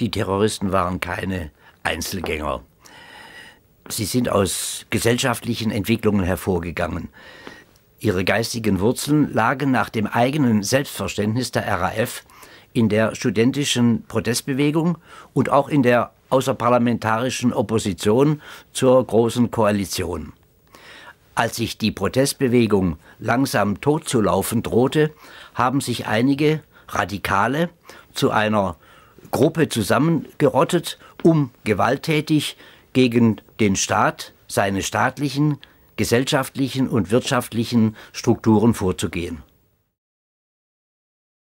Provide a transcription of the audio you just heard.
Die Terroristen waren keine Einzelgänger. Sie sind aus gesellschaftlichen Entwicklungen hervorgegangen. Ihre geistigen Wurzeln lagen nach dem eigenen Selbstverständnis der RAF in der studentischen Protestbewegung und auch in der außerparlamentarischen Opposition zur Großen Koalition. Als sich die Protestbewegung langsam totzulaufen drohte, haben sich einige Radikale zu einer Gruppe zusammengerottet, um gewalttätig gegen den Staat, seine staatlichen, gesellschaftlichen und wirtschaftlichen Strukturen vorzugehen.